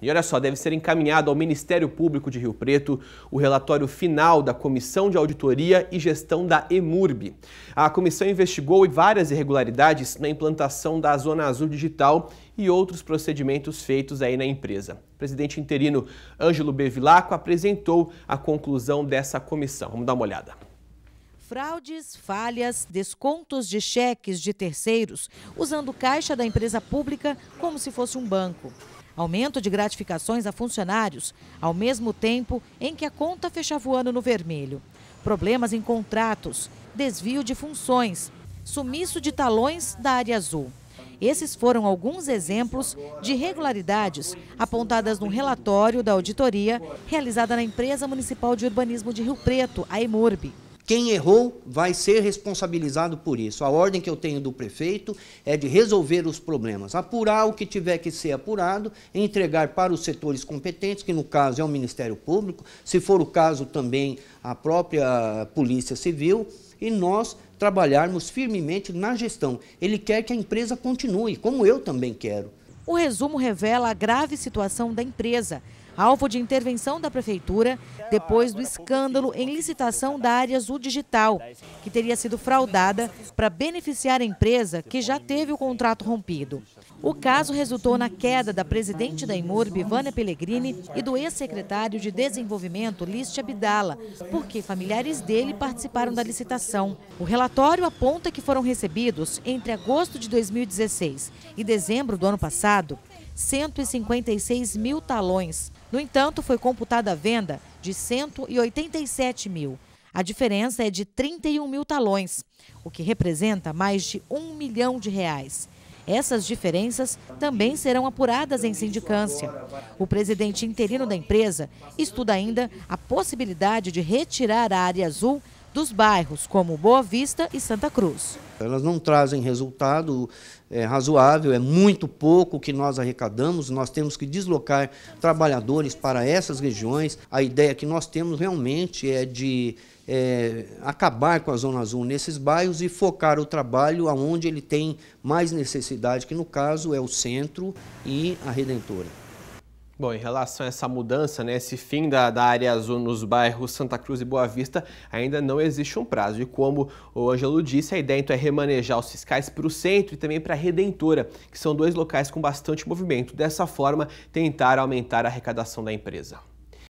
E olha só, deve ser encaminhado ao Ministério Público de Rio Preto o relatório final da Comissão de Auditoria e Gestão da EMURB. A comissão investigou várias irregularidades na implantação da Zona Azul Digital e outros procedimentos feitos aí na empresa. O presidente interino Ângelo B. apresentou a conclusão dessa comissão. Vamos dar uma olhada. Fraudes, falhas, descontos de cheques de terceiros, usando caixa da empresa pública como se fosse um banco aumento de gratificações a funcionários, ao mesmo tempo em que a conta fechava o ano no vermelho. Problemas em contratos, desvio de funções, sumiço de talões da área azul. Esses foram alguns exemplos de irregularidades apontadas no relatório da auditoria realizada na Empresa Municipal de Urbanismo de Rio Preto, a EMURB. Quem errou vai ser responsabilizado por isso. A ordem que eu tenho do prefeito é de resolver os problemas, apurar o que tiver que ser apurado, entregar para os setores competentes, que no caso é o Ministério Público, se for o caso também a própria Polícia Civil, e nós trabalharmos firmemente na gestão. Ele quer que a empresa continue, como eu também quero. O resumo revela a grave situação da empresa alvo de intervenção da Prefeitura depois do escândalo em licitação da área azul digital, que teria sido fraudada para beneficiar a empresa que já teve o contrato rompido. O caso resultou na queda da presidente da Imurb, Vânia Pellegrini, e do ex-secretário de Desenvolvimento, Liste Abdala, porque familiares dele participaram da licitação. O relatório aponta que foram recebidos, entre agosto de 2016 e dezembro do ano passado, 156 mil talões. No entanto, foi computada a venda de 187 mil. A diferença é de 31 mil talões, o que representa mais de um milhão de reais. Essas diferenças também serão apuradas em sindicância. O presidente interino da empresa estuda ainda a possibilidade de retirar a área azul dos bairros, como Boa Vista e Santa Cruz. Elas não trazem resultado é, razoável, é muito pouco que nós arrecadamos, nós temos que deslocar trabalhadores para essas regiões. A ideia que nós temos realmente é de é, acabar com a Zona Azul nesses bairros e focar o trabalho aonde ele tem mais necessidade, que no caso é o centro e a Redentora. Bom, em relação a essa mudança, né, esse fim da, da área azul nos bairros Santa Cruz e Boa Vista, ainda não existe um prazo. E como o Ângelo disse, a ideia então é remanejar os fiscais para o centro e também para a Redentora, que são dois locais com bastante movimento. Dessa forma, tentar aumentar a arrecadação da empresa.